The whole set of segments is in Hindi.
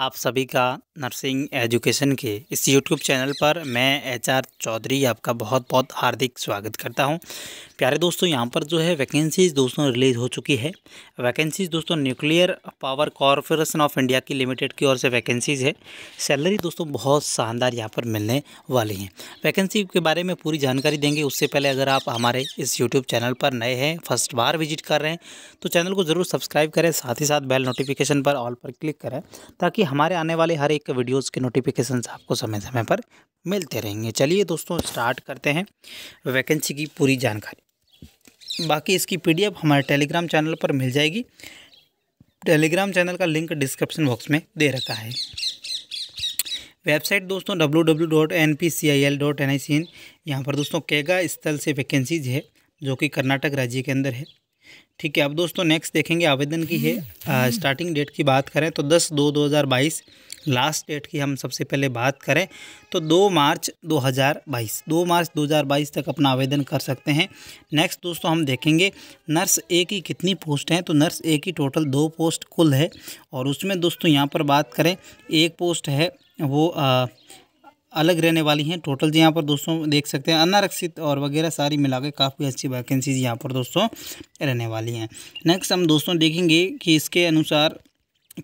आप सभी का नर्सिंग एजुकेशन के इस यूट्यूब चैनल पर मैं एच आर चौधरी आपका बहुत बहुत हार्दिक स्वागत करता हूं प्यारे दोस्तों यहां पर जो है वैकेंसीज़ दोस्तों रिलीज़ हो चुकी है वैकेंसीज़ दोस्तों Nuclear Power Corporation of India की लिमिटेड की ओर से वैकेंसीज़ है सैलरी दोस्तों बहुत शानदार यहाँ पर मिलने वाली हैं वैकेंसी के बारे में पूरी जानकारी देंगे उससे पहले अगर आप हमारे इस यूट्यूब चैनल पर नए हैं फर्स्ट बार विजिट कर रहे हैं तो चैनल को ज़रूर सब्सक्राइब करें साथ ही साथ बेल नोटिफिकेशन पर ऑल पर क्लिक करें ताकि कि हमारे आने वाले हर एक वीडियोस के नोटिफिकेशन आपको समय समय पर मिलते रहेंगे चलिए दोस्तों स्टार्ट करते हैं वैकेंसी की पूरी जानकारी बाकी इसकी पीडीएफ हमारे टेलीग्राम चैनल पर मिल जाएगी टेलीग्राम चैनल का लिंक डिस्क्रिप्शन बॉक्स में दे रखा है वेबसाइट दोस्तों W W dot N P C I L dot N I C N यहाँ पर दोस्तों केगा स्थल से वैकेंसीज है जो कि कर्नाटक राज्य के अंदर है ठीक है अब दोस्तों नेक्स्ट देखेंगे आवेदन की है स्टार्टिंग हम्म। डेट की बात करें तो दस दो दो हज़ार बाईस लास्ट डेट की हम सबसे पहले बात करें तो दो मार्च दो हज़ार बाईस दो मार्च दो हज़ार बाईस तक अपना आवेदन कर सकते हैं नेक्स्ट दोस्तों हम देखेंगे नर्स ए की कितनी पोस्ट हैं तो नर्स ए की टोटल दो पोस्ट कुल है और उसमें दोस्तों यहाँ पर बात करें एक पोस्ट है वो आ, अलग रहने वाली हैं टोटल जी यहाँ पर दोस्तों देख सकते हैं अनारक्षित और वगैरह सारी मिला के काफ़ी अच्छी वैकेंसीज यहाँ पर दोस्तों रहने वाली हैं नेक्स्ट हम दोस्तों देखेंगे कि इसके अनुसार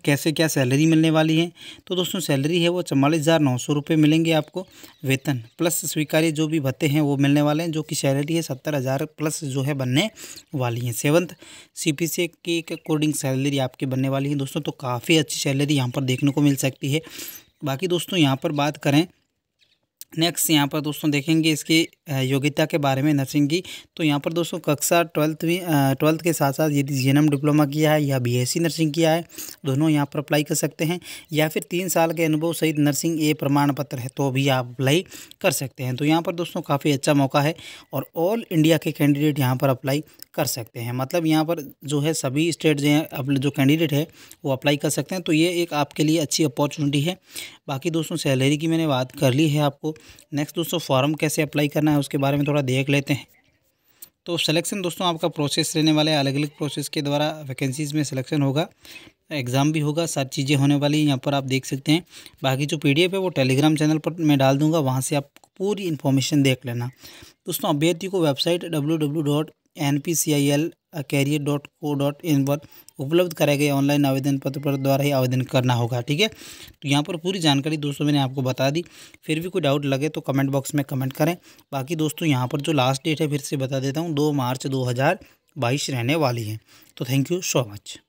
कैसे क्या सैलरी मिलने वाली है तो दोस्तों सैलरी है वो चवालीस हज़ार नौ सौ रुपये मिलेंगे आपको वेतन प्लस स्वीकार्य जो भी भत्ते हैं वो मिलने वाले हैं जो कि सैलरी है सत्तर हज़ार प्लस जो है बनने वाली है सेवन्थ सी पी सी की अकॉर्डिंग सैलरी आपकी बनने वाली है दोस्तों तो काफ़ी अच्छी सैलरी यहाँ पर देखने को मिल सकती है बाकी दोस्तों यहाँ पर बात करें नेक्स्ट यहाँ पर दोस्तों देखेंगे इसके योग्यता के बारे में नर्सिंग की तो यहाँ पर दोस्तों कक्षा ट्वेल्थ भी ट्वेल्थ के साथ साथ यदि जी डिप्लोमा किया है या बीएससी नर्सिंग किया है दोनों यहाँ पर अप्लाई कर सकते हैं या फिर तीन साल के अनुभव सहित नर्सिंग ए प्रमाण पत्र है तो भी आप अप्लाई कर सकते हैं तो यहाँ पर दोस्तों काफ़ी अच्छा मौका है और ऑल इंडिया के कैंडिडेट यहाँ पर अप्लाई कर सकते हैं मतलब यहाँ पर जो है सभी स्टेट जो है जो कैंडिडेट है वो अप्लाई कर सकते हैं तो ये एक आपके लिए अच्छी अपॉर्चुनिटी है बाकी दोस्तों सैलरी की मैंने बात कर ली है आपको नेक्स्ट दोस्तों फॉर्म कैसे अप्लाई करना उसके बारे में थोड़ा देख लेते हैं तो सिलेक्शन दोस्तों आपका प्रोसेस रहने वाला है अलग अलग प्रोसेस के द्वारा वैकेंसीज़ में सिलेक्शन होगा एग्ज़ाम भी होगा सारी चीज़ें होने वाली यहाँ पर आप देख सकते हैं बाकी जो पीडीएफ है वो टेलीग्राम चैनल पर मैं डाल दूँगा वहाँ से आप पूरी इन्फॉर्मेशन देख लेना दोस्तों अभ्यर्थी को website W W dot N P C I L career dot co dot in पर उपलब्ध कराए गए ऑनलाइन आवेदन पत्र पर द्वारा ही आवेदन करना होगा ठीक है तो यहाँ पर पूरी जानकारी दोस्तों मैंने आपको बता दी फिर भी कोई डाउट लगे तो कमेंट बॉक्स में कमेंट करें बाकी दोस्तों यहाँ पर जो लास्ट डेट है फिर से बता देता हूँ दो मार्च दो बाईस रहने वाली है तो थैंक यू सो मच